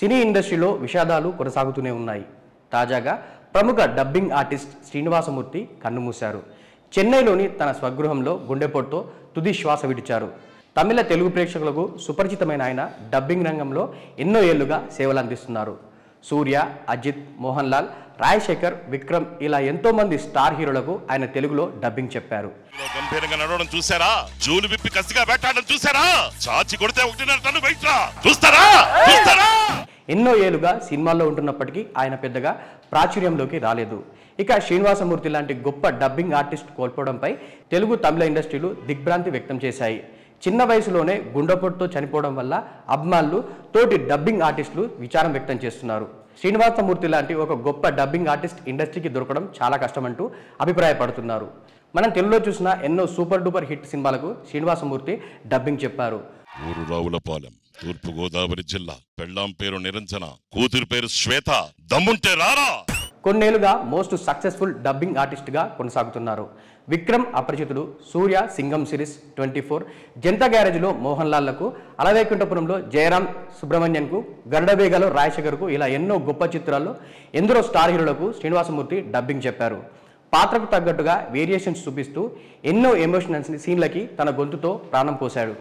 సినీ ఇండస్ట్రీలో విషాదాలు కొనసాగుతూనే ఉన్నాయి తాజాగా ప్రముఖ డబ్బింగ్ ఆర్టిస్ట్ శ్రీనివాసమూర్తి కన్నుమూశారు చెన్నైలోని తన స్వగృహంలో గుండెపోటుతో తుది శ్వాస విడిచారు తమిళ తెలుగు ప్రేక్షకులకు సుపరిచితమైన ఆయన డబ్బింగ్ రంగంలో ఎన్నో ఏళ్లుగా సేవలు అందిస్తున్నారు సూర్య అజిత్ మోహన్ లాల్ రాజశేఖర్ విక్రమ్ ఇలా ఎంతో మంది స్టార్ హీరోలకు ఆయన తెలుగులో డబ్బింగ్ చెప్పారు చూసారా చూసారా చాచి కొడితే చూస్తారా చూస్తారా ఎన్నో ఏళ్లుగా సినిమాల్లో ఉంటున్నప్పటికీ ఆయన పెద్దగా ప్రాచుర్యంలోకి రాలేదు ఇక శ్రీనివాసమూర్తి లాంటి గొప్ప డబ్బింగ్ ఆర్టిస్ట్ కోల్పోవడంపై తెలుగు తమిళ ఇండస్ట్రీలు దిగ్భ్రాంతి వ్యక్తం చేశాయి చిన్న వయసులోనే గుండెపోటుతో చనిపోవడం వల్ల అభిమానులు తోటి డబ్బింగ్ ఆర్టిస్టులు విచారం వ్యక్తం చేస్తున్నారు శ్రీనివాసమూర్తి లాంటి ఒక గొప్ప డబ్బింగ్ ఆర్టిస్ట్ ఇండస్ట్రీకి దొరకడం చాలా కష్టమంటూ అభిప్రాయపడుతున్నారు మనం తెలుగులో చూసిన ఎన్నో సూపర్ డూపర్ హిట్ సినిమాలకు శ్రీనివాసమూర్తి డబ్బింగ్ చెప్పారు ఊరు రావులపాలెం తూర్పు గోదావరి జిల్లా పెళ్ళాం పేరు నిరంజన కూతురు పేరు శ్వేత దమ్ముంటే రారా కొన్నేళ్లుగా మోస్ట్ సక్సెస్ఫుల్ డబ్బింగ్ ఆర్టిస్ట్ గా కొనసాగుతున్నారు Vikram Aparichitudu Suriya Singam series twenty four garage గ్యారేజ్లో మోహన్ లాల్లకు అలవేకుంఠపురంలో జయరాం గరుడవేగలో రాయశేఖర్ కు ఇలా ఎన్నో గొప్ప చిత్రాల్లో ఎందరో స్టార్ హీరోలకు శ్రీనివాసమూర్తి డబ్బింగ్ చెప్పారు పాత్రకు తగ్గట్టుగా వేరియేషన్స్ చూపిస్తూ ఎన్నో ఎమోషనల్స్ సీన్లకి తన గొంతుతో ప్రాణం పోశాడు